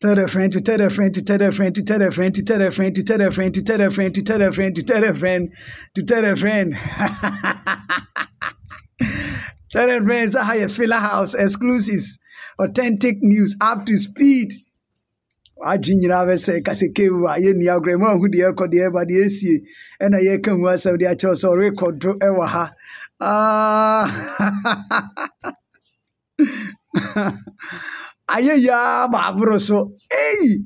Tell a friend to tell a friend to tell a friend to tell a friend to tell a friend to tell a friend to tell a friend to tell a friend to tell a friend to tell a friend. Tell a friend Zahaya Filler House exclusives, authentic news up to speed. agye nyinaa bɛsɛ kaseke mu a yɛnni agorɔ mu ahu deɛ ɛkɔ deɛ ɛba deɛ ɛsie ɛna yɛka mu asɛm deɛ akyerɛ sɛ ɔrekɔdo ɛwɔ ha aa ah. ayayya maaburoso ey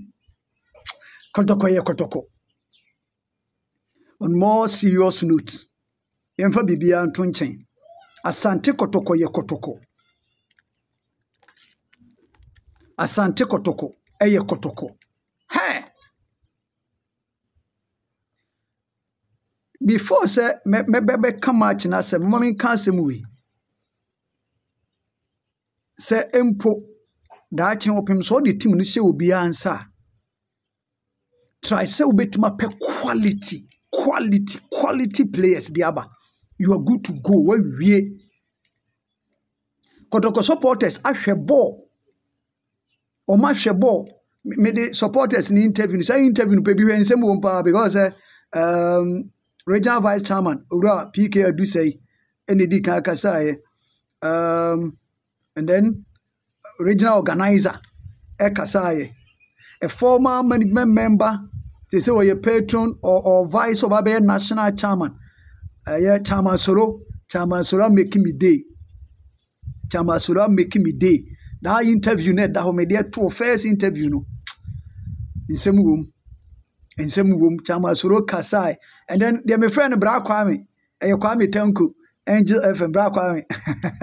kotoko yɛ kotoko on more serious note yɛmfa biribiara nto nkyɛn asante kotoko yɛ kotoko asante kotoko ɛyɛ e, kotoko hɛ before sɛ mɛbɛbɛka maakyena sɛ mma menka asɛm wei sɛ mpo daakye wɔpem sɛ ɔde tim no hyɛ obiara nsa a try sɛ wobɛtumi apɛ quality quality quality players de aba you are good to go wawie kɔtɔkɔ supporters ahwɛ bɔɔl ɔmo ahwɛ bɔɔl mede supporters ne interview no saa interview no pɛ bi hwɛ nsɛm wɔ paa because sɛ um, regional vice chairman owura pk adusai ɛna edi kan kasaeɛ um, and then regional organizer ɛkasaeɛ a former management member They we're a patron or, or vice of abe national chairman ɛyɛ uh, chairman soro chairman soro making me day chairman soro making me day that interview na ɛda hɔ mɛ deɛ to first interview no room in same room chairman soro kasaeɛ and then they me friend bra kwame ɛyɛ kwame tenku angel fm bra kwame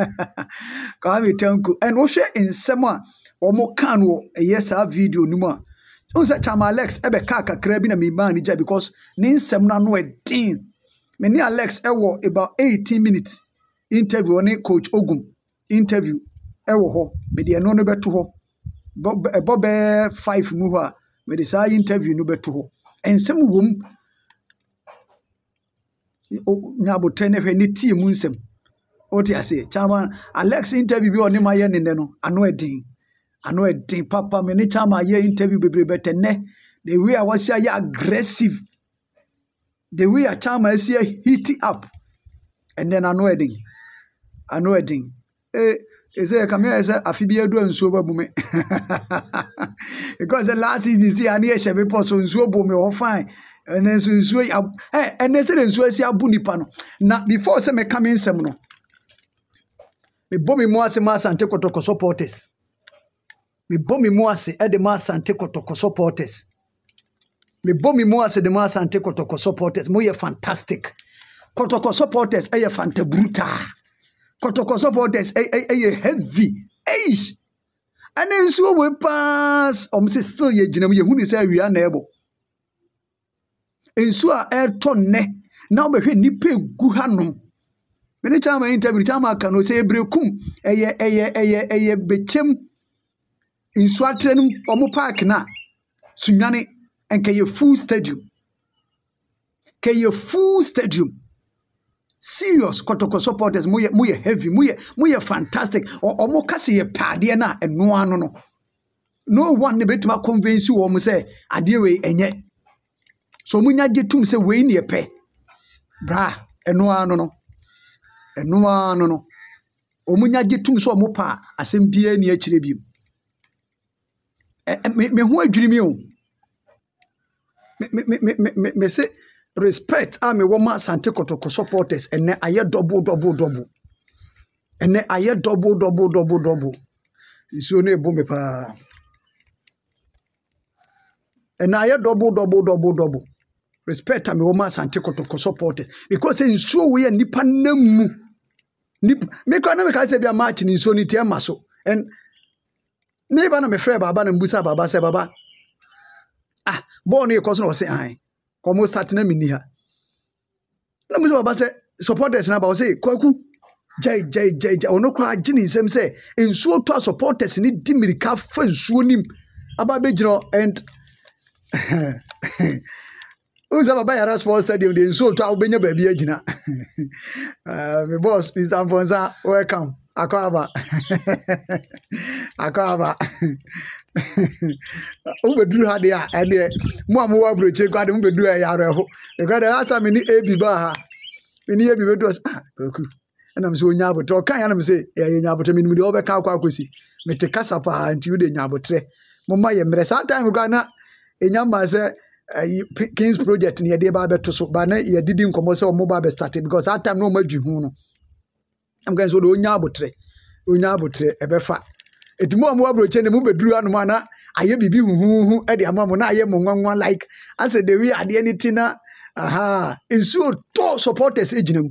kwame tanku ɛn wohwɛ nsɛm a wɔn kan wɔ ɛyɛ saa video no mu a n sɛ chama alex ɛbɛ kaa kakra bi na mi maa ne gya because ne nsɛm no ano ɛden me ne alex ɛwɔ about eighteen minutes interview ne coach ogum interview ɛwɔ hɔ me deɛ ɛno no bɛto hɔ ɛbɔ bɛɛ five mu hɔ a me de saa interview no bɛto hɔ nsɛm wɔ abotire ne hwɛ ne tie mu nsɛm wote ase chairman alex interview bi ɔne ma yɛ ne nɛ no ano ɛden ano ɛden papa me ne chairman yɛ interview bebree bɛtɛ nɛ the way a wasi ayɛ aggressive the way a chairman asi ahiti up ɛnɛ no ano ɛden ano ɛden ee eh, ɛsɛ ɛka mi ayɛ sɛ afi bi adura nsuo bɛ bu because last season si ani ɛhyɛ mi pɔ so nsuo bu mi ɛnɛ nso nsuo yi ab ɛ ɛnɛ sɛ de nsuo asi abu nipa no na before sɛ mɛka mi nsɛm no mebɔ mi mu ase ma asante kɔtɔkɔ supporters mebɔ mi mu ase ɛde ma asante kɔtɔkɔ supporters mebɔ mi mu ase de ma asante kɔtɔkɔ supporters mo yɛ fantastic kɔtɔkɔ supporters ɛyɛ fantabrutaa kɔtɔkɔ supporters ɛyɛ heavy eish ɛne nsuo wɔ paa ɔmo sɛ still yɛ gyina mu yɛ hu ni sɛ awia na ɛbɔ nsuo a ɛretɔ nnɛ na wobɛhwɛ nnipa egu hanom mene time a interview time aka no sɛ ɛbrekum ɛyɛ ɛyɛ ɛyɛ ɛyɛ bɛkyɛm nsuo atrɛ no ɔmo park no a nkɛyɛ full stadium kɛyɛ full stadium serious kɔtɔkɔ supporters moyɛ moyɛ heavy moyɛ moyɛ fantastic ɔmo kasa yɛ paadeɛ no ɛnoa no no no one ne bɛtumi akɔnvensi wɔ mo sɛ adeɛ wei ɛnyɛ so ɔmo nya gye tom sɛ wei ne ɛpɛ bra ɛno ara no no ɛno ara no no ɔmo nya gye tom sɛ ɔmo pa asɛm biara ni akyerɛ bi ɛ me me ho adwiri mi o me me me me me me se respect a me wɔ ma asante kɔtɔkɔ supporters ɛnɛ ayɛ dɔbo dɔbo dɔbo ɛnɛ ayɛ dɔbo dɔbo dɔbo dɔbo nsuo no ebu mi paa ɛnɛ ayɛ dɔbo dɔbo dɔbo dɔbo respect a mewɔ ma asante kɔtɔkɔ supporters because nsuo wei yɛ nipa nam mu nipa mekora na meka sɛ bi a march ne nsuo no ti ɛma so and meba na mefrɛ baba na mbusa baba sɛ baba ah bɔɔl no yɛkɔ so na ɔse ae ɔmo start na menni ha na mbusa baba sɛ supporters no aba ɔse kwaku gyae gyae gyae gyae ɔno koraa gye ne nsɛm sɛ nsuo to a supporters no di mmirika fa nsuo nim aba bɛgyina and eh, wosa baba yara sports stadium de nsuo to a wobɛnya baabi agyina me boss mr mponsa welcome akɔ aba akɔ aba wobɛduru ha deɛ a ɛdeɛ mo a mowɔ aburokyi kwa de mobɛduru a ɛyɛ awerɛho because deɛ lasa mene abi baa ha mene abi bɛduru sɛ ah kwaku ɛnam sɛ ɔnya abotɛ ɔka yɛ nam sɛ ɛyɛ nya abotɛ menim deɛ wɔbɛka akɔ akɔsi mete kasa paa nti wode nya abotrɛ momma yɛ mmerɛ saa time koraa na ɛnya e mmaa sɛ ayi kings project ni yɛde ba abɛto so ba na yɛdidi nkɔmɔ sɛ ɔmo ba abɛstarte because that time na ɔmo adwi ho no ɛmu kan so de onya abotire onya abotire ɛbɛfa eti mu a mo aburokye ne mu bɛduru anum ana ayɛ bibi huhuhu ɛde ama mo na ayɛ mo nwanwa like asɛ de wi adeɛ ne ti na aha nsuo tɔ supporters egyina mu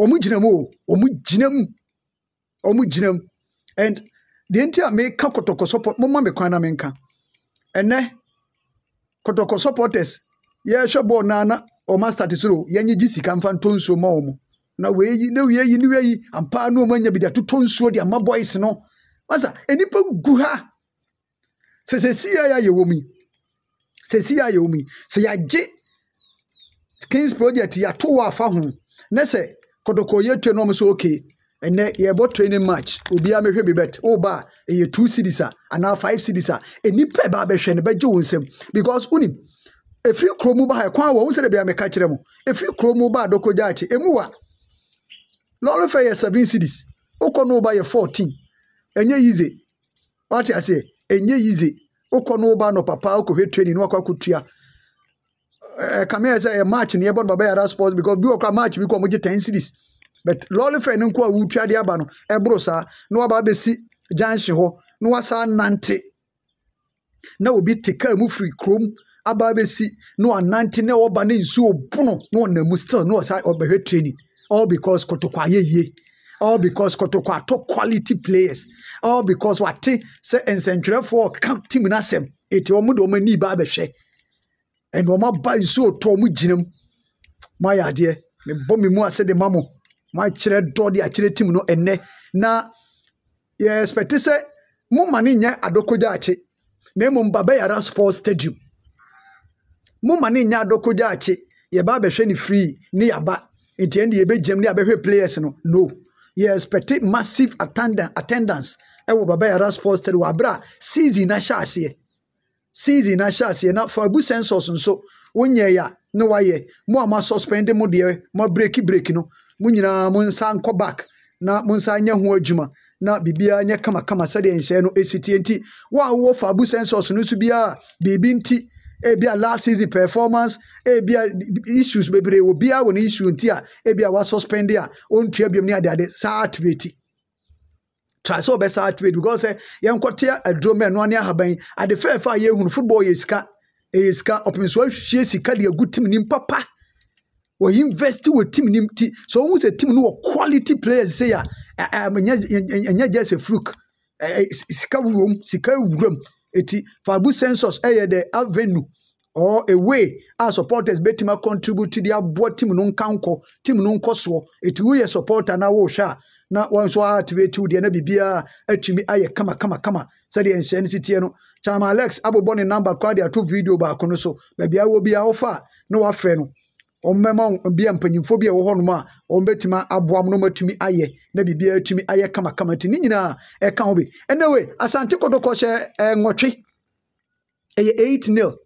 ɔmo gyina mu o ɔmo gyina mu ɔmo gyina mu and deɛ nti a meka kɔtɔkɔ support mo ma mi kwan na mi nka ɛnɛ. kɔtɔkɔ supporters yɛhwɛ bɔɔl naa na ɔma start soro yɛnye gye sika mfa ntɔ nsuo ma wɔn na wei yi ne wei yi ne wei yi ampaa ne wɔn anya bi de atotɔ nsuo de ama boys no masa nipa gu ha sɛsɛsi a yɛayɛ wɔn yi sɛsi a yɛayɛ wɔn yi sɛ yɛagye kings project yɛato wɔ afa ho ne sɛ kɔtɔkɔ yɛtua na wɔn so okay ɛnɛ yɛbɔ training match obiara mehwɛ bi bet ɔba a ɛyɛ two series a ah, anaa five series a ah, enipa ɛbaa bɛhwɛ no bɛgye wɔn nsam because unim efiri kuro mu e ba ha ɛkwan wɔ wosɛ de bia meka kyerɛ mu efiri kuro mu ba adoko gya akyi emu wa lɔɔre fɛ yɛ seven series okɔ no ba yɛ fourteen ɛnyɛ yize wate aseɛ ɛnyɛ yize okɔ no ba no papa okɔhwɛ training no akɔ akɔtua ɛɛ eh, eh, kamea sɛ ɛyɛ eh, match ne yɛbɔ no baba yɛ sports because bi wɔ kora match bi kɔ ɔmo ten cities but lɔɔre no nko a wotwa de aba no ɛboro eh, saa na waba abɛsi gyanhye hɔ na wasaa nante na obi te kaa mu firi kurom aba abɛsi na wanante na ɔba ne nsuo bono na ɔnam mu still na ɔsa ɔbɛhwɛ training all because kotoko ayɛ yie all because kotoko ato quality players all because wate sɛ nsɛntwerɛfoɔ ɔka team no asɛm eti wɔn de wɔn ani ba abɛhwɛ ɛna wɔn aba nsuo tɔ wɔn gyina mu mo ayɛ adeɛ mebɔ me mu ase de ma mo. wɔakyerɛ dɔ de akyerɛ tim no ɛnɛ na yɛspɛte sɛ moma no nyɛ adɔkɔgyaakye na mmom babayara sports stadium moma no nyɛ adɔkɔgyaakye yɛba abɛhwɛ no free ne yɛaba nti ɛn de yɛbɛgyam ne abɛhwɛ players no no yɛspɛte massive attendance Attendance. ɛwɔ babayara sports stadium wɔ aberɛ a season no ahyɛ aseɛ season no ahyɛ aseɛ na fa abu sensors nso wonyɛɛ a ne wayɛ mo a moasuspend mo deɛ mo abreki breki no mu nyinaa mo nsa nkɔ back na mo nsa nyɛ ho adwuma na bibia nyɛ kamakama sɛdeɛ nhyɛn no si tie nti wɔn a wɔwɔ faabu sensors no nso biara biribi nti ebi a last season performance ebi a issues bebree wɔ biara wɔ ne issue nti a ebi a wɔasuspend a wɔntua biom ne adeade saa activate try sɛ ɔbɛsa activate because sɛ eh, yɛnkɔte aduro mɛ noa ne ahaban ade fɛɛfɛ a yɛhunu football yɛ sika ɛyɛ sika ɔpɛmɛsoa hwie sika de agu tim nimpapa invest wɔ team nim ti so wɔn sɛ team no wɔ quality players sɛ yɛ ɛnyɛ gya sɛ fluke sika wurom sika wurom eti fabu sensors ɛyɛ the avenue or a way a supporters bɛtuma contribute to de aboa team no nka nkɔ team no nkɔ soɔ eti woyɛ supporter na wɔrehwɛ a na wɔn nso activate wo deɛ na biribiara atumi ayɛ kamakamakama sɛdeɛ nhyɛn no si teɛ no chama alex abobɔ ne number kora de ato video baako no so baabi a wɔ bi a wɔfa a na wɔafrɛ no ɔmmɛma bia mpanyimfo bi a hɔnom a ɔmbɛtumi aboa m na ɔmatumi ayɛ na biribiara tumi ayɛ kamakama nti ne nyinaa ɛka ho bi asante hyɛ ɛnwɔtwe eh, ɛyɛ eight nil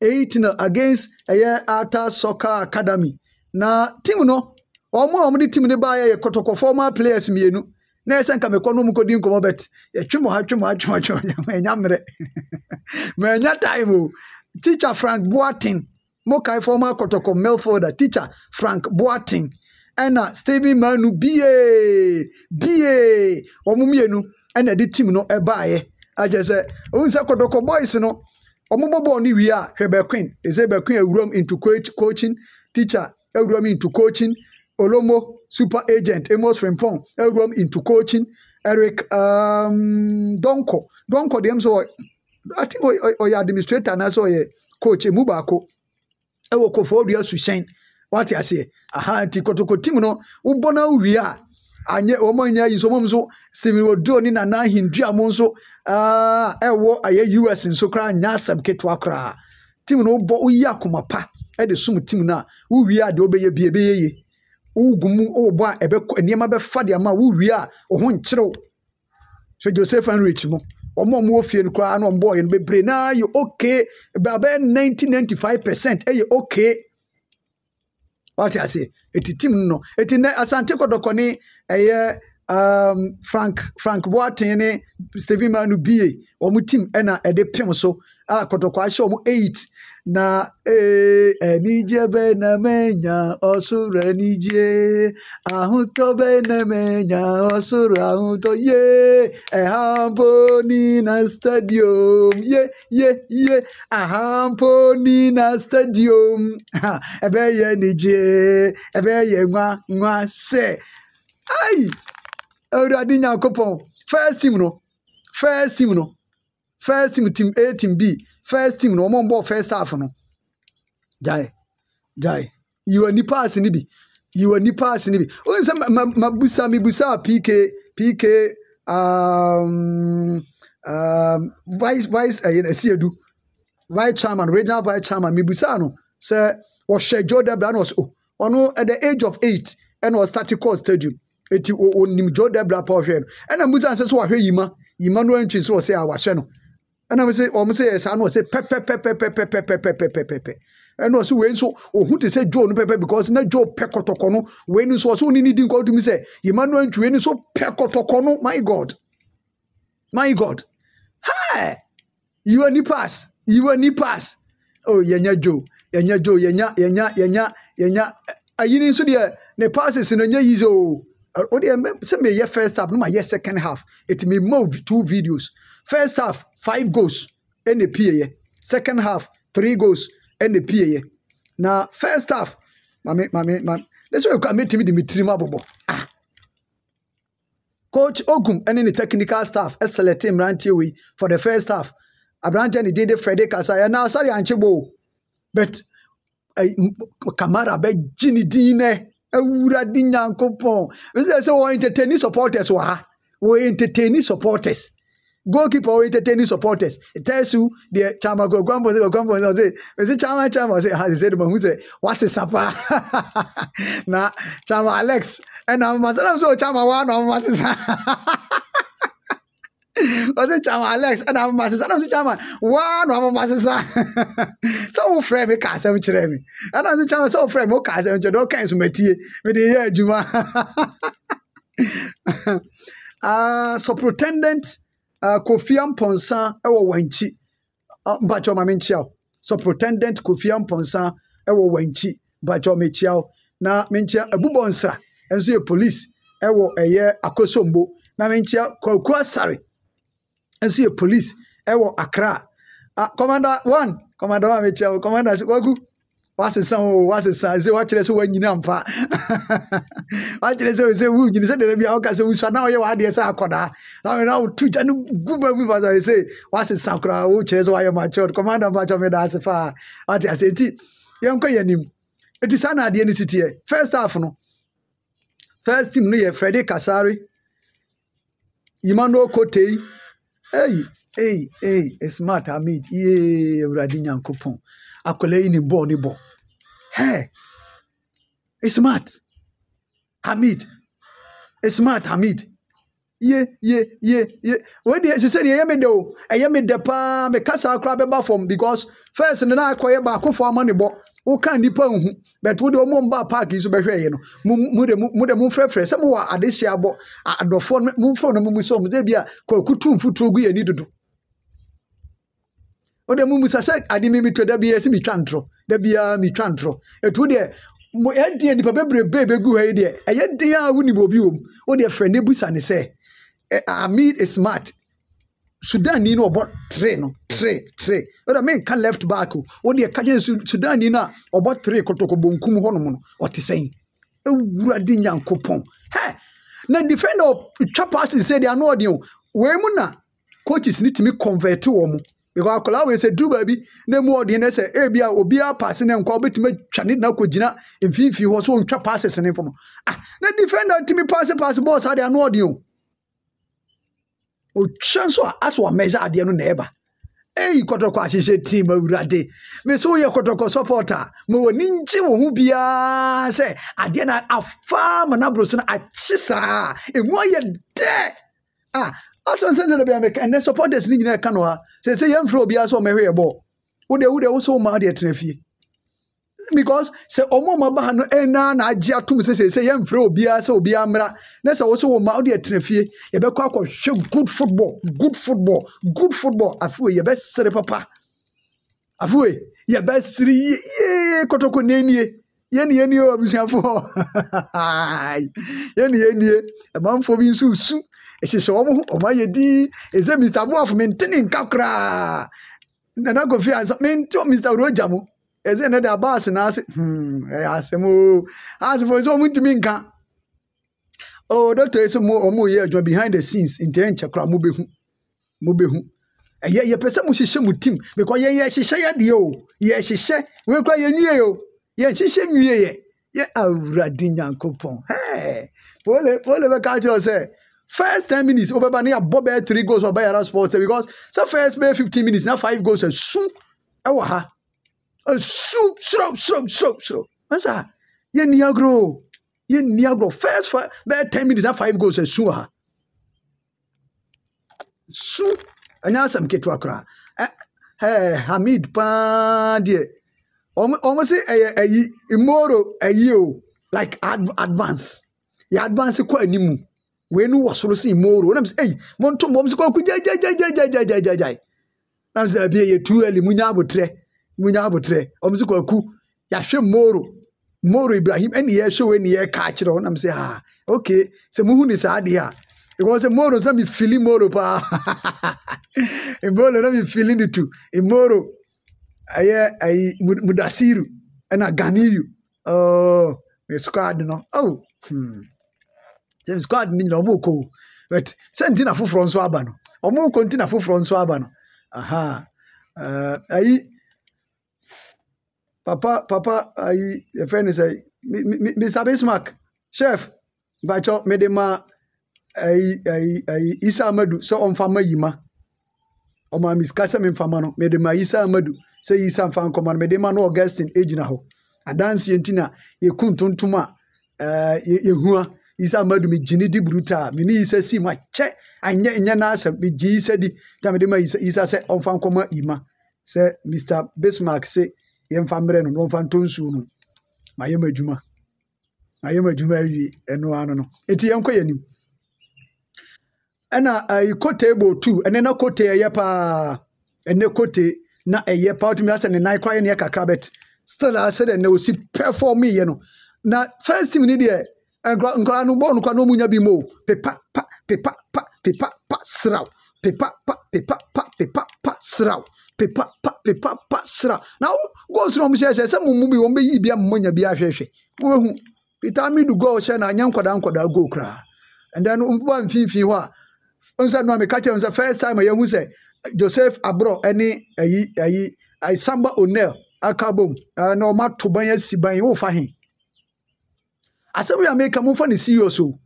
eight nil against ɛyɛ ata soccer academy na team no ọmụ a wɔde yɛ kɔtɔkɔ players mmienu na ɛsɛ nka kɔdi bɛt yɛtwe ha twe ha twe ha twe ha mmerɛ Mokai former Kotoko Melforda teacher Frank Boating ɛna uh, Stephen Manu Bie Bie, wɔn mmienu ɛna ɛde uh, team no ɛbaeɛ agye sɛ ohun sɛ Kotoko boys no wɔn bɔ bɔɔl no wie a hwɛ Queen ɛsɛ Bekwin ewuram into coach coaching teacher ewuram into coaching Olomo super agent Amos Frimpong ewuram into coaching Eric um, Donko Donko deɛ m sɛ ɔ I think ɔyɛ oh, oh, oh, administrator anaasɛ ɔyɛ coach emu baako. ɛwɔ kɔfɔɔ dua suhyɛn wate aseɛ aha nti kɔtɔkɔtim no wobɔ no a anyɛ wɔn nyɛ yi nso wɔn nso simi ne nana ahindua mu nso ɛwɔ us nso koraa nya asɛm ketewa koraa tim no akoma pa ɛde tim no a wowie a deɛ ɔbɛyɛ bie bɛyɛ yie wogu mu ɔbɔ a ɛbɛkɔ bɛfa deɛ ama wowie a ɔho nkyerɛw so joseph enrich mu. wɔn a wɔwɔ fie no koraa na wɔn bɔɔl yɛn bebree naa yɛ okay baabɛɛ ninety ninety five percent ɛyɛ okay wate ase eti tim no eti nɛ asante kɔdɔkɔ ne ɛyɛ um, frank frank boateng ne stephen manu bie wɔn tim ɛna ɛde pem so akɔtɔkɔ ahyɛ ɔmo eight na ee anigye bɛyɛ na mɛnya ɔsoro anigye ahotɔ bɛyɛ na mɛnya ɔsoro ahotɔ ye ɛhampo ni na stadium ye ye ye ahampo ni na stadium ha ɛbɛyɛ anigye ɛbɛyɛ nwa nwa sɛ ayi awurade nyankopɔn first team no first team no first team team a team b first team na wɔn a bɔ first half no gyae gyae yiwa nipa ase ne bi yiwa nipa ase ne bi o nsɛ ma ma busa mi busa pk pk um, um, vice vice ɛyɛ eh, na esi eh, edu vice chairman regional vice chairman mi busa no sɛ wɔhyɛ joe debra na ɔsɛ o ɔno at the age of eight ɛna ɔstati kɔɔ stadium eti o onim joe debra pa ɔhwɛ no ɛna busa nsɛ so wahwɛ yima yima no ɛntwi nso ɔsɛ a wahwɛ no. ɛna mi sɛ say, sɛ yɛ saa na I pɛpɛpɛpɛpɛpɛpɛpɛpɛpɛ ɛna ɔsɛ wei nso ohun te sɛ joe no pɛpɛ because na joe pɛ kɔtɔkɔ no wei ni nso ɔsɛ oni ni di nkɔ dumi sɛ emmanuel ntu wei ni nso pɛ my god my god hi you are ni pass you are ni pass oh yɛnya joe yɛnya joe yɛnya yɛnya yɛnya yɛnya Are you deɛ ne passes no nye yize o o deɛ sɛ mi yɛ first half no ma second half it mi two videos first half five goals ɛna epueɛ second half three goals ɛna epueɛ na first half maame maame maame ne sɛ ɛkɔ ametumi de mi tirim abobɔ ah coach ogun ɛne ne technical staff ɛselɛte mmeranteɛ wei for the first half aberanteɛ ne din de fredi kasa ɛna asɔre ankyebo o but ɛy kamara bɛgye ne din nɛ awurade nyankopɔn ɛsɛ sɛ wɔn entertaining supporters wɔ ha wɔn entertaining supporters goalkeeper will entertain his supporters. It tells you the Chama go go say go. no say. We say Chama Chama say has ah, said who say what's the supper? Na Chama Alex and I'm myself so Chama one I'm myself. say chama alex And ɛna amoma sesa ɛna ɔsɛ kyama waa na amoma sesa sɛ wofrɛ mi ka asɛm kyerɛ mi ɛna ɔsɛ kyama sɛ wofrɛ mi o ka asɛm kyerɛ mi ɔka nsomatie mi de yɛ adwuma ah superintendent. Ah, kofi amponsa wɔ wɔn akyi ah, mpakyɛw maame nkyia o superintendent kofi amponsa wɔ wɔn akyi mpakyɛw mekyia o na menkyia abubɔ nsa nso yɛ police wɔ ɛyɛ akosombo na menkyia kwaku asare nso yɛ police wɔ accra ah commander one commander one mekyia commander sɛ kwaku wasesa o wasesa sɛ wakyerɛ sɛ woanyina mfa wakyerɛ sɛ sɛ wonyini sɛ dɛda bia woka sɛ wosua na woyɛ w'adeɛ sɛ akɔdaa na woto gya no gu ba bi fa sɛ sɛ wasesa koraa wokyerɛ sɛ woayɛ matured commanda mpakyɛ meda ase faa wate ase nti yɛnkɔ yɛ anim nti saa na adeɛ no si teɛ first half no first team no yɛ fredy kasari. yimano kotei ei ei ei smart hamid yee awurade nyankopɔn akwadaa yi ne bɔɔl ni bɔɔl Hey, it's smart. Hamid. It's smart, Hamid. Ye, ye, ye, ye. When they say, ye, me do, I me the palm, a casa crab about from because first and then I acquire back for money, but who can nipa who, but would the mumba park is better, you know, mude mude mumfrefre, some who are this year, but at the phone, mumfon, mumusom, they be a cocutum futugu and need to do. Or the mumusasa, I didn't mean to be a semi-tantrum dabiara mi ntorɔ etu de mo ɛdeɛ nipa bebrebe begu ha de deɛ ɛyɛ deɛ a wonim obi wɔ mu o deɛ fɛ ne busa ne sɛ ɛ ami smart sudani no ɔbɔ tre no tire tire ɛna mi nka left back o o deɛ kagye su sudani no a ɔbɔ tire kotokobɔ nkum hɔnom no ɔte sɛn ewurade nyanko pɔn hɛ na defender ɔtwa paasi sɛ deɛ ano ɔdeɛ o wɔn mu na coaches ni timi convert wɔn mo because akwadaa wei sɛ duru baabi na mu ɔdeɛ na sɛ ebi a obiara paase ne nkwa obetumi atwa ne na akɔgyina mfimfini hɔ so ontwa paases ne fam ah ne defender timi paase paase bɔɔl saa deɛ ano ɔdeɛ o otwa nso a aso wa measure adeɛ no na ɛba eyi kɔtɔkɔ ahyehyɛ team awurade mesi woyɛ kɔtɔkɔ supporter ma wɔ ni nkye wɔ ho biara sɛ adeɛ na afa ma n'aburo so na akye saa emu ayɛ dɛ a ah, asɔn sɛ nsɛn bɛyɛ mɛka ɛnɛ supporters ni nyinaa ɛka no ha sɛ sɛ yɛn fura obiara sɛ ɔmɛ hwɛ bɔ wode wode wosɛ wɔn maa deɛ tena fie because sɛ ɔmo ɔmo aba ha no ɛna na agye atum sɛ sɛ yɛn fura obiara sɛ obiara mmra na sɛ wosɛ wɔn maa deɛ tena fie yɛbɛkɔ akɔhwɛ good football good football good football afiwe yɛbɛsere papa afiwe yɛbɛsere yie Kotoko n'enie yɛn nie nie abusuafoɔ yɛn nie nie ɛmanfoɔ bi nso su ɛhyehyɛ wɔn ho wɔn ayɛ din ɛsɛ mr boaf mentene nka koraa nana kofi ansa mente mr roja mu ɛsɛ ne de abaase n'ase ɛyɛ asɛm o asefo sɛ wɔn ntumi nka o doctor yi sɛ mo wɔn yɛ adwuma behind the scenes ntɛn nkyɛ koraa mo bɛ hu mo bɛ hu ɛyɛ yɛpɛ sɛ mo hyehyɛ mo team because yɛn yɛ hyehyɛ yɛ deɛ o yɛ hyehyɛ wɔn yɛ nwie o yɛnhyehyɛ nwieɛ yɛ awurade nyankopɔn pole pole bɛka kyerɛ sɛ first ten minutes wobɛba ne yɛabɔ bɛyɛ three goals ɔba yɛra sports sɛ because sɛ first bɛyɛ fifteen minutes na five goals asu ɛwɔ ha asu soro soro soro soro masa yɛnni agorɔ yɛnni agorɔ first bɛyɛ ten minutes na five goals asu wɔ ha su ɛnyɛ asɛm ketewa koraa hamid paa deɛ wɔn si ɛyɛ ɛyi mmooro ɛyi o like ad advance yɛ advance kɔ anim wei no wɔ soro si mmooro nam sɛ ɛyi mo ntom wɔn si kɔ ko gyagyagyagyagyagyagyagyagyagyagyagyagy nam sɛ ɛbi yɛ tu ɛli mu nya abotrɛ mu nya abotrɛ wɔn si kɔ ku yɛahwɛ mmooro mmooro ibrahim ɛni yɛ ɛhwɛ wei ni yɛ ka akyerɛ wɔn nam sɛ haa ah, okay sɛ mo hu ni saa adeɛ a because mmooro nsa mi fili mmooro paa mmooro na mi fili ni tu mmooro. ɛyɛ Ayi, mudasiru ɛna Ganiru, ɔɔ ne squad no oh hmm squad ni nyina ɔmo kɔ o but sɛ ntina foforɔ nso aba no ɔmo kɔ ntina foforɔ nso aba no aha ɛɛ ɛyi papa papa ayi efe ne sɛ mr bismarck chef bakyɛ mede ma ayi ayi ayi isa amadu sɛ ɔmfa ma yi ma ɔmaa misikasɛ mi nfa ma no mede ma isa amadu. sɛ yi sa mfa nkɔma no mede ma no augustin gyina hɔ adanseɛ nti na yɛku ntontom a eh, yɛhua isa madu megyini di buruta a mene isa si mu akyɛ anyɛ nyɛ n'asɛm megye isa di ta mede ma isa isa sɛ ɔmfa nkɔma ima sɛ mr bismark se yɛmfa mmerɛ no na ɔmfa ntɔ nsuo no mayɛ ma adwuma mayɛ adwuma awie ɛno ano no enti yɛnkɔ yɛ anim ɛna ayi eh, kote bo tu ɛne na kote ɛyɛ paa ɛne kote na ɛyɛ pa wotumi asɛ ne nan koraa yɛ ne yɛ kakra bɛt still a sɛdeɛ na osi perform yɛ no na first team ni deɛ nkɔla no bɔɔl no koraa na ɔmu nya bi mo pepa pa pepa pa pepa pa sraw pepa pa pepa pa pepa pa sraw pepa pa pepa pa sraw na wo goals na ɔmo hyɛ hyɛ sɛ mo mu bi wɔn bɛ yi bi a mo nya bi ahwɛhwɛ wɔn ehu peter amidu goal hyɛ na anya nkɔda nkɔda goal koraa and then nfuba mfinfin hɔ a nsa nua mi kakyɛ nsa first time a yɛn hu sɛ joseph abro ne ayi ayi samba onel akabom eh, na ɔmo ato ban asi ban wofa he asɛm yɛ ameka momfa no serious o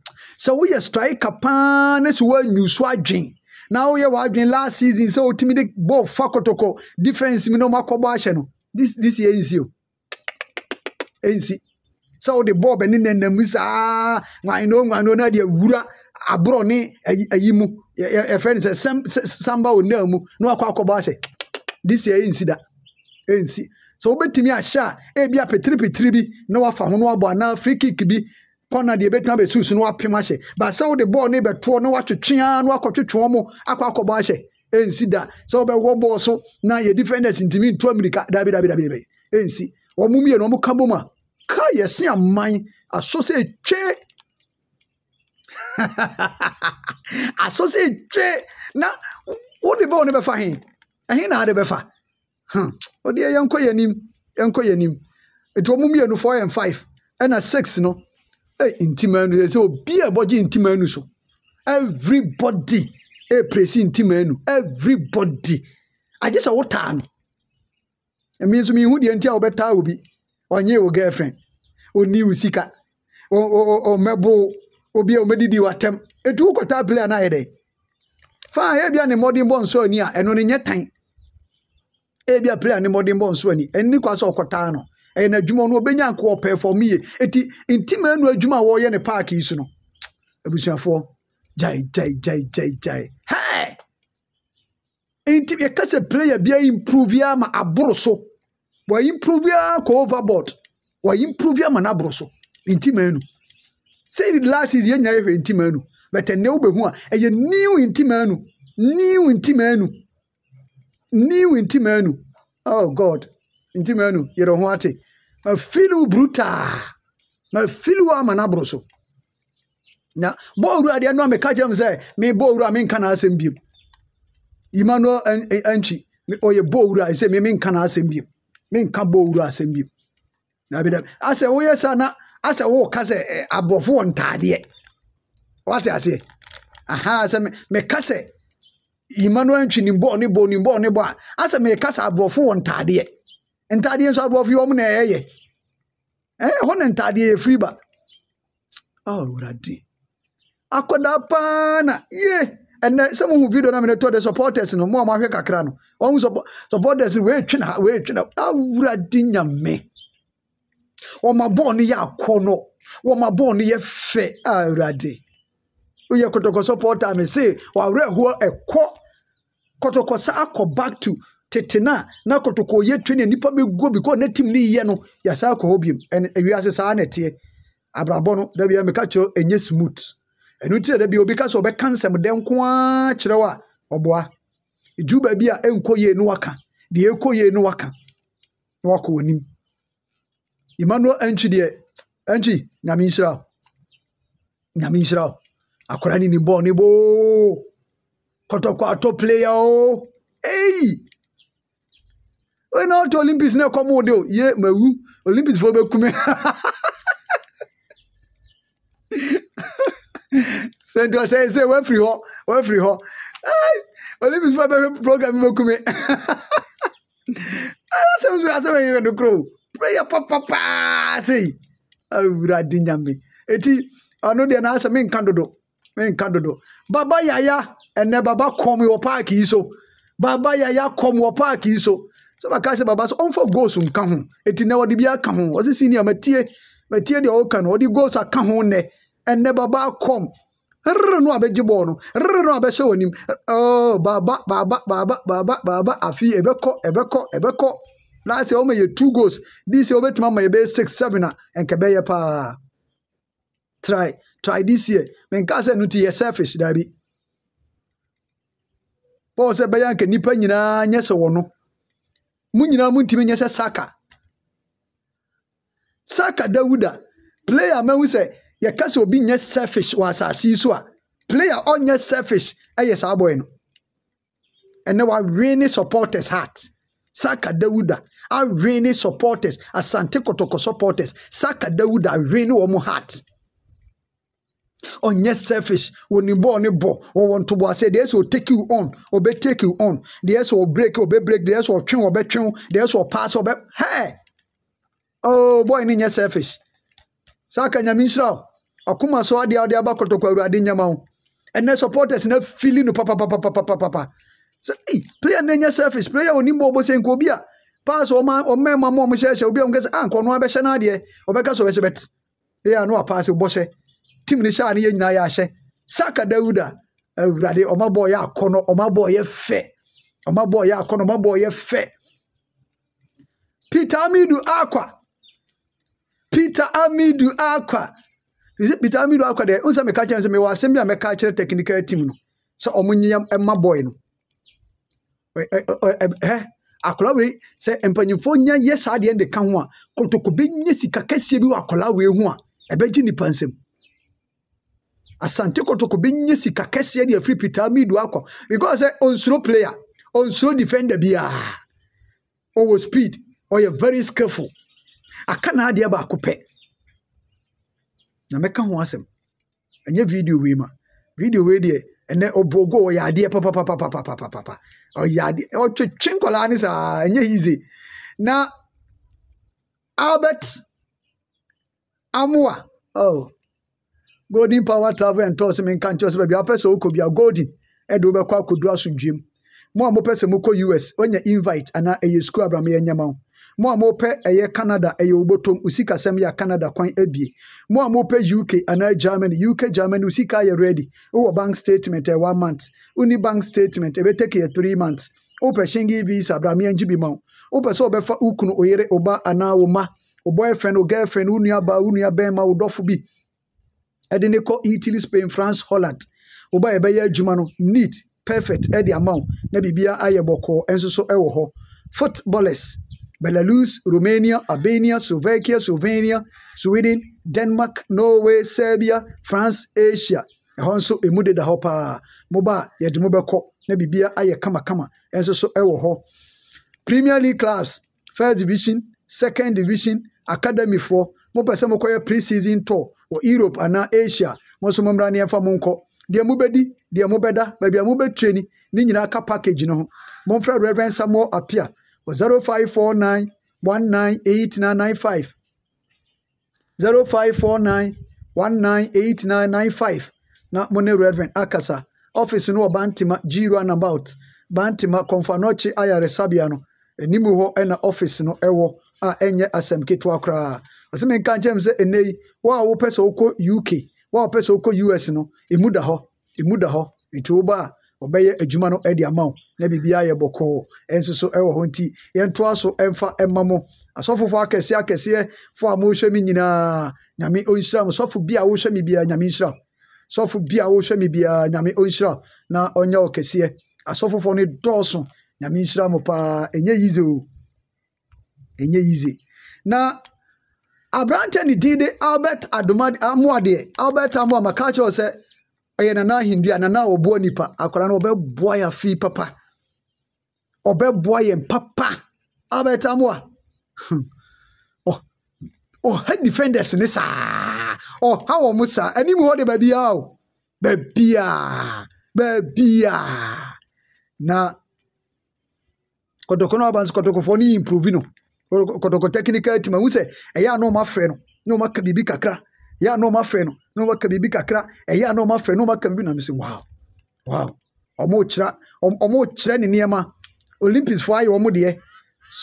sɛ woyɛ striker paa ne sɛ woanyu so adwen na woyɛ w'adwen last season sɛ wotumi de bɔɔl fa kɔtɔkɔ defense mu na ɔmo akɔbɔ ahyɛ no this this year nsi o nsi sɛ wode bɔɔl bɛne nanam saa nwanoo nwanoo na de awura aboro ne ayi ayi mu yɛfrɛ no sɛ samba wɔ naa mu na wakɔ akɔbɔ ahyɛ this year ɛnsi da ɛnsi sɛ wobɛtumi ahyɛ a ebi apetiripetiri bi na wafa ho na wabɔ anaa free kick bi kɔna deɛ ebɛtumi abɛsusu na wapem ahyɛ baasa wode bɔɔl no ebɛtoɔ na watwetwea na wakɔtwetwe wɔn akɔ akɔbɔ ahyɛ ɛnsi da So wobɛwɔ bɔɔl so na yɛ defenders ntumi ntu amirika dabi dabi dabi dabi ɛnsi wɔn mu mmienu wɔn ka bom a kaa yɛsi aman aso sɛ etwe asɔ sɛ twe na wode bɛ wo ne bɛfa he ɛhe na ade bɛfa hmm, wodeɛ yɛnkɔ yɛ nim yɛnkɔ yɛ nim ɛti ɔmo mmienu four and five ɛna six no ɛ ntima nu yɛ sɛ obi a ɛbɔgye ntima nu so everybody ɛpresi ntima nu everybody agye sɛ wotaa no ɛmi nso mihu deɛ nti a wɔbɛtaa obi ɔnyɛ wo girlfriend ɔni wo sika ɔmɛbo obi a wɔmɛdidi watɛm etu kɔtaa player no ayɛ dɛ faa ebi a ne mmɔden bɔ nso ani a ɛno ne nyɛ tan ebi a player ne mmɔden bɔ nso ani ɛni kwa sɛ ɔkɔtaa no ɛyɛ n'adwuma no obɛnya nkɔ ɔpɛɛfɔm yie eti ntima enu adwuma a wɔreyɛ ne paaki yi so no abusuafoɔ gyae gyae gyae gyae gyae hɛɛ nti yɛka sɛ player bi a improve ya ma aboro so wɔyi improve ya kɔ overboard wɔyi improve ya ma n'aboro so ntima enu. sɛyidi last year yɛnya yɛhwɛ ntima anu but ɛnɛ wobɛhu a ɛyɛ new ntima anu new ntima anu new ntima anu oh god ntima anu yɛrɛ ho ate mafiliw brutaa mafiliw ama no aboro so na bɔɔ owura deɛ no a meka kyerɛ m sɛ mebɔ owura menka naasɛm biom emmanuel ankyi ɔyɛ bɔɔ owura ɛsɛ me menka naasɛm biom menka bɔɔ owura asɛm biom na bidɛ asɛ woyɛ saa na asɛ woka sɛ aborɔfo ntaadeɛ wate aseɛ aha sɛ meka sɛ yima no antwi nimbɔɔ ne bɔ nimbɔɔ ne bɔ a asɛ meka sɛ aborɔfo wɔ ntaadeɛ ntaadeɛ nso aborɔfo yi ɔm na ɛyɛyɛ ɛyɛ ntaadeɛ yɛfiri ba awurade paa na ye ɛnɛ sɛ mohu video no de supporters no mo a moahwɛ kakra no ɔhu supporters na awurade nyame wɔn abɔɔ no yɛ akɔnɔ wɔn abɔɔ no yɛ fɛ a awurade woyɛ kɔtɔkɔsɔ pɔɔta mi se wawerɛhoɔ ɛkɔ kɔtɔkɔsɔ akɔ back to tete na na kɔtɔkɔ yɛ twe na nipa bɛ guo bi kɔ ne tim ne yɛ no yasa akɔ hɔ biem ɛn ewia sisan na ɛteɛ abrabɔ no dabi ɛmi ka kyerɛ ɛnyɛ smooth ɛnu ti dabi obi ka sɛ ɔbɛka nsɛm dɛn nkoaa kyerɛw a ɔboa edu baabi a ɛnkɔ yie no waka deɛ ɛkɔ yie no waka na wakɔ wɔn nim emmanuel ɛnkyi deɛ ɛnkyi nyame nhyira o nyame nhyira o akwadaa ne ne bɔɔl ne boo kɔtɔkɔ atɔ player o eyi oye na ɔtɔ olympics na ɛkɔm wode o ye mawu olympics fo bɛkume sɛnti ɔsɛ sɛ wafiri hɔ wafiri hɔ olympics fo bɛhwɛ program bɛkume asɛm so asɛm ɛyɛ no koro o berɛ yɛ papapaa sei awurade nyame ɛti ɔno deɛ naasɛ menka dodo menka dodo baba yaya ɛnɛ baba kɔm wɔ paaki yi so baba yaya kɔm wɔ paaki yi so sɛ baka sɛ baba so ɔmfa goals nka ho ɛti nɛ wɔde bi aka ho ɔse senia matie matie deɛ ɔwoka no ɔde goals aka ho nnɛ ɛnɛ baba kɔm rere no a bɛgye bɔɔl no rere no a bɛhyɛ wɔ anim baaba baaba baaba baaba baaba afei ɛbɛkɔ ɛbɛkɔ ɛbɛkɔ na sɛ wɔma yɛ two goals di sɛ wobɛtumi ama yɛbɛyɛ six seven a ah, ɛnka bɛyɛ paa try try this year menka sɛ no nti yɛ selfish daabi paul sɛ bɛyɛ anka nnipa nyinaa nyɛ sɛ wɔ no mu nyinaa muntumi nyɛ sɛ saka saka dawuda player mahu sɛ yɛka sɛ obi nyɛ selfish wɔ asase yi so a player ɔnyɛ selfish ɛyɛ e saa bɔyɛ no ɛnɛ wawe ne supporters heart saka dawuda awene supporters asante kɔtɔkɔ supporters saka dawud awene wɔn heart ɔnyɛ selfish wɔni bɔɔl ne bɔ wɔwɔ ntoboase deɛ sɛ ɔtake you on ɔbɛ take you on deɛ sɛ ɔbreak ɔbɛ break deɛ sɛ ɔtwe ɔbɛtwe deɛ sɛ ɔpaase ɔbɛ hɛɛ oh boy ne nyɛ selfish saka nyame nsira o ɔkoma so adeɛ ɔde aba kɔtɔkɔ awurade nyama o ɛnɛ supporters na fili no papapapapapapa sɛ ei player na nyɛ selfish player onim bɔɔl bɔ sɛ nka obi a pass ɔma ɔmɛma mu ɔmo hyɛhyɛ obi a ɔmo kɛse a nkɔ no abɛhyɛ n'adeɛ ɔbɛka so ɔbɛhyɛ bɛt eya no apaase bɔhyɛ tim ne hyɛ a ne yɛ nyinaa yɛ ahyɛ saka dawuda awurade ɔma bɔɔ yɛ akɔnɔ ɔma peter amidu akwa peter amidu akwa peter amidu akwa deɛ kyerɛ asɛm bi a kyerɛ technical team no sɛ akwadaa wei sɛ mpanyinfoɔ nya yɛ saa deɛ de ka ho a kotokobe nye sika kɛseɛ bi wɔ akwadaa wei ho a ɛbɛgye nipa nsam asante kotokobe nye sika kɛseɛ deɛ firi pitaa miidu akɔ because sɛ onsoro player onsoro defender biara ɔwɔ speed ɔyɛ very skillful aka na adeɛ baako pɛ na mɛka ho asɛm ɛnyɛ video wei ma video wei deɛ ɛnɛ obogo ɔyɛ adeɛ papapapapapapa ɔyɛ adeɛ ɔtwetwe nkɔlaa ne saa ɛnyɛ easy na albert amoa oh golden power travel and tours mi nka nkyɛn so baabi apɛ sɛ okɔ a golden ɛde wobɛkɔ akɔdu asomdwem mo a mopɛ sɛ mokɔ us ɔnyɛ invite anaa ɛyɛ school abram yɛ nyɛma wo mo a mopɛ ɛyɛ canada ɛyɛ obotom osikasɛm yɛ a canada kwan ebie mo a mopɛ uk anaa germany uk germany usika yɛ ready wowɔ bank statement ɛ one month woni bank statement ɛbɛtake yɛ three months wopɛ shingi visa bra meɛngye bi ma wo wopɛ sɛ wobɛfa wo kunu oyere wo ba anaa wo ma wo boyfriend wo girlfriend wo nuabaa wo ma wo dɔfo bi ɛde ne kɔ italy spain france holland wo ba yɛbɛyɛ adwuma no neat perfect ɛde ama wo na biribia ayɛ bɔkɔɔ nso so ɛwɔ hɔ footballers Belarus, Romania, Albania, Slovakia, Slovenia, Sweden, Denmark, Norway, Serbia, France, Asia. ɛhɔ nso emu deda hɔ paa moba a yɛde mo bɛkɔ na kama ayɛ kamakama nso so ewo ho. premier league clubs first division second division Academy Four. mopɛ sɛ mokɔyɛ pre-season tour wɔ europe anaa asia mo nso mommra ne yɛmfa mo nkɔ deɛ mobɛdi deɛ mobɛda baabi a mobɛtue ni ne ka package no ho momfrɛ reverend samuel apia zero five four nine one nine eight nine nine five zero five four nine one nine eight nine nine five na mo ne reverend akasa ɔfisi no wɔ bantima giro about bantima kɔnfanɔkye ayaresabea no anim hɔ ɛna ɔfisi no ɛwɔ a ɛnyɛ asɛm ketewa koraa ɔsɛ mi nka nkyɛn sɛ ɛnɛ yi wɔn a wɔpɛ sɛ wɔkɔ uk wɔn a wɔpɛ sɛ wɔkɔ us no emu da hɔ emu da hɔ nti wɔba a ɔbɛyɛ adwuma no de ama wo na biribiara yɛ bɔkɔɔ ɛnso so wɔ hɔ nti yɛntoa so mfa mma mo asɔfofoɔ akɛseɛ akɛseɛ fo a mohwɛ me nyinaa nyame ɔnhyira mo sɔfo bi a wohwɛ me biara nyame nhyira sɔfo bi a wohwɛ me biara nyame ɔnhyira na ɔnyɛ wo kɛseɛ asɔfofoɔ no dɔɔso nyame nhyira mo paa ɛnyɛ yize o ɛnyɛ yize na aberantɛ ne din de albert adomade amoadeɛ albert amoa maka kyerɛw sɛ ɛyɛ nana ahindua nana a ɔboa nipa akwadaa no ɔbɛboa yɛ afi papa ɔbɛboa yɛn papa abɛtam hmm, wa ɔha defenders ne saa ɔha wɔn saa anim hɔ de baabi a o baabi a baabi a na kɔtɔkɔ no aba nso kɔtɔkɔfoɔ no yi improve no kɔtɔkɔ technical team ahu sɛ ɛyɛ a na ɔma frɛ no na ɔma ka biribi kakra yɛ a na ɔma fɛ no na ɔma ka biribi kakra ɛyɛ a na ɔma fɛ na ɔma ka biribi na mi sɛ wow wow ɔmo kyerɛ ɔmo kyerɛ ne nneɛma olympics fo ayɛ ɔmo deɛ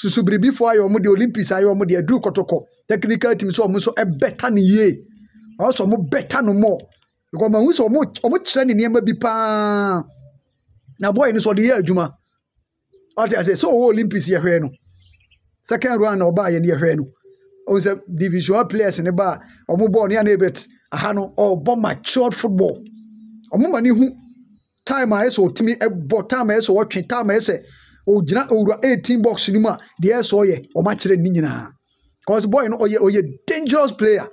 susu biribi fo ayɛ ɔmo deɛ olympics ayɛ ɔmo deɛ duru kɔtɔkɔ technical team so ɔmo nso ɛbɛta ne yie ɔsɔ ɔmo bɛta no mɔ because ɔmo sɛ ɔmo ɔmo kyerɛ ne nneɛma bi paa na bɔyɛ no sɛ ɔde yɛ adwuma ɔte ase sɛ ɔwɔ olympics yɛ hwɛ no second round na ɔbaa yɛ no yɛ hwɛ no ohun sɛ division one players ne ba a wɔn bɔɔl ne yɛn ebet aha no ɔbɔ matured football wɔn ma ne ho time a ɛsɛ otimi ɛbɔ time a ɛsɛ ɔtwe time a ɛsɛ ogyina owura eighteen box no mu a deɛ ɛsɛ ɔyɛ wɔn akyerɛ ne nyinaa cause boy no ɔyɛ ɔyɛ dangerous player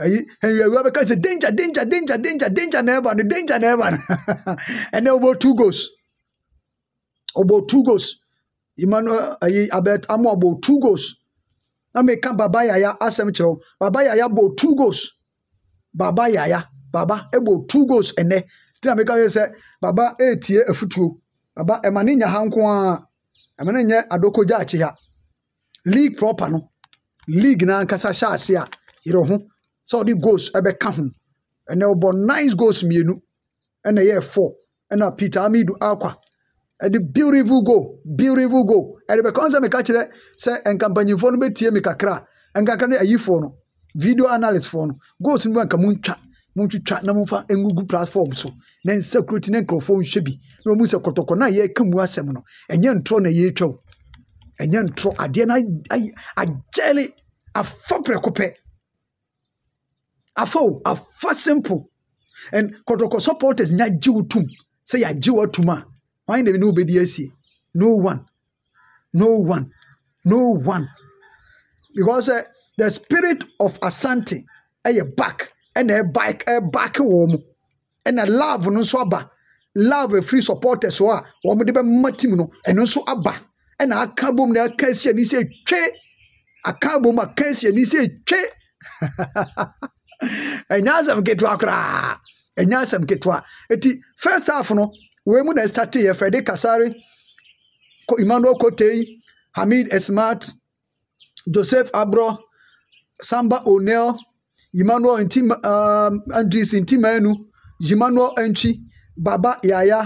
ayi henry awiwa bɛka sɛ danger danger danger danger danger na ɛba no danger na ɛba no ɛnna ɔbɔ two goals ɔbɔ two goals emmanuel ayi abet amu ɔbɔ two goals. na-ameka baba yaya asɛm kyerɛw baba yaya bɔ two goals baba yaya baba ɛbɔ two goals ɛnɛ ti na meka sɛ baba ɛretie afutuo baba ɛma ne nya ha nko ara ɛma ne nyɛ adokogya akyi ha league proper no league n'ankasa hyɛ ase a yɛrɛ ho sɛ ɔde goals ɛbɛka ho ɛnɛ ɔbɔ nine goals mmienu ɛna ɛyɛ four ɛna peter amidu akwa ɛde beautiful go beautiful go ɛde bɛka ɔnsɛ meka kyerɛ sɛ nkampanyinfoɔ no bɛtie mi kakra nkakra no ayifoɔ no video analyst foɔ no goals no nka mu ntwa mu ntwitwa na mu fa ngugu platform so na nsa kuro ti ne nkurɔfoɔ nhwɛ bi na ɔmu sɛ kɔtɔkɔ na yɛka mu asɛm no ɛnyɛ ntorɔ na yɛretwa o ɛnyɛ ntorɔ adeɛ no agyɛle afa prɛko pɛ afa o afa simple and kɔtɔkɔ supporters nyɛ agye tum sɛ yɛagye wo atum a wɔn na bi ne wo bɛdi asie no one no one no one because uh, the spirit of asante ɛyɛ eh, back ɛna ɛback ɛback wɔn mu ɛna love no nso aba love eh, free supporters eh, hɔ a ah. wɔn de bɛma team no ɛno nso aba ɛna aka bom na aka esi ani sɛ twe aka bom aka esi ani sɛ twe ɛnya asɛm ketewa koraa ɛnya ketewa eti first half no wei mu na ɛstate yɛ fredi Kasari, emmanuel kotei hamid esmat joseph abro samba onel emmanuel nti um, andris ntimanu emmanuel nchi baba yaya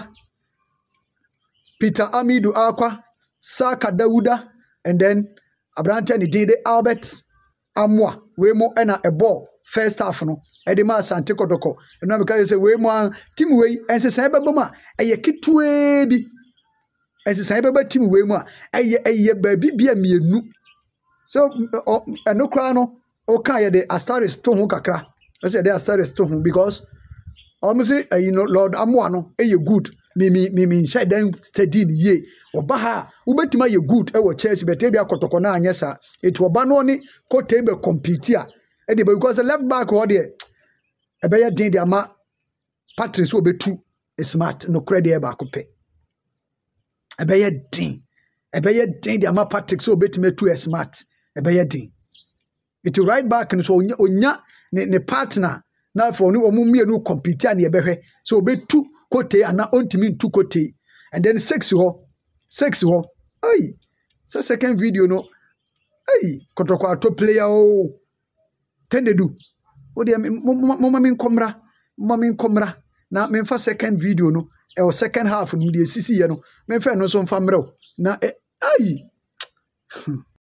peter amidu akwa saka dawuda and then aberanteɛ ne din albert amoa wei mu ena ɛbɔɔ first half no ɛde ma asante kɔdɔkɔ ɛnna mi ka yɛ sɛ wei mu a tim wei ɛnsesan bɛbɔ mu a ɛyɛ ketewee bi ɛnsesan bɛbɛ tim wei mu a ɛyɛ ɛyɛ baabi bia mmienu so ɔ ɛno koraa no ɔka yɛde astaris to ho kakra ɛsɛ yɛde astaris to ho because wɔn sɛ ɛyi no lord amoa no ɛyɛ good mimi mimi nhyɛ dan steady ne yie ɔba ha a ayɛ good ɛwɔ chelsea bɛtɛ bi akɔtɔkɔ na anyɛ saa etu ɔba no ne kɔtɛ bɛ compete a ɛde bɛ because left back hɔ deɛ ɛbɛyɛ den de ama Patrick so obetu smart nokorɛ deɛ baako pɛ ɛbɛyɛ den ɛbɛyɛ den de ama patrick sɛ obetumi etu smart ɛbɛyɛ den eti right back no so onya ne ne partner na afɔ ne wɔn mmienu kɔmpiti a ne yɛbɛhwɛ sɛ obetu kote ana ontumi ntu kote and then sexual, hɔ six hɔ sɛ second video no ayi kɔtɔkɔ ato player o ten de do. wodeɛ moma me nkɔmmra moma me nkɔmmra na memfa second video no ɛwɔ second half no deɛ ɛsisiiɛ no memfa ɛno nso mfa mmerɛ wo na ai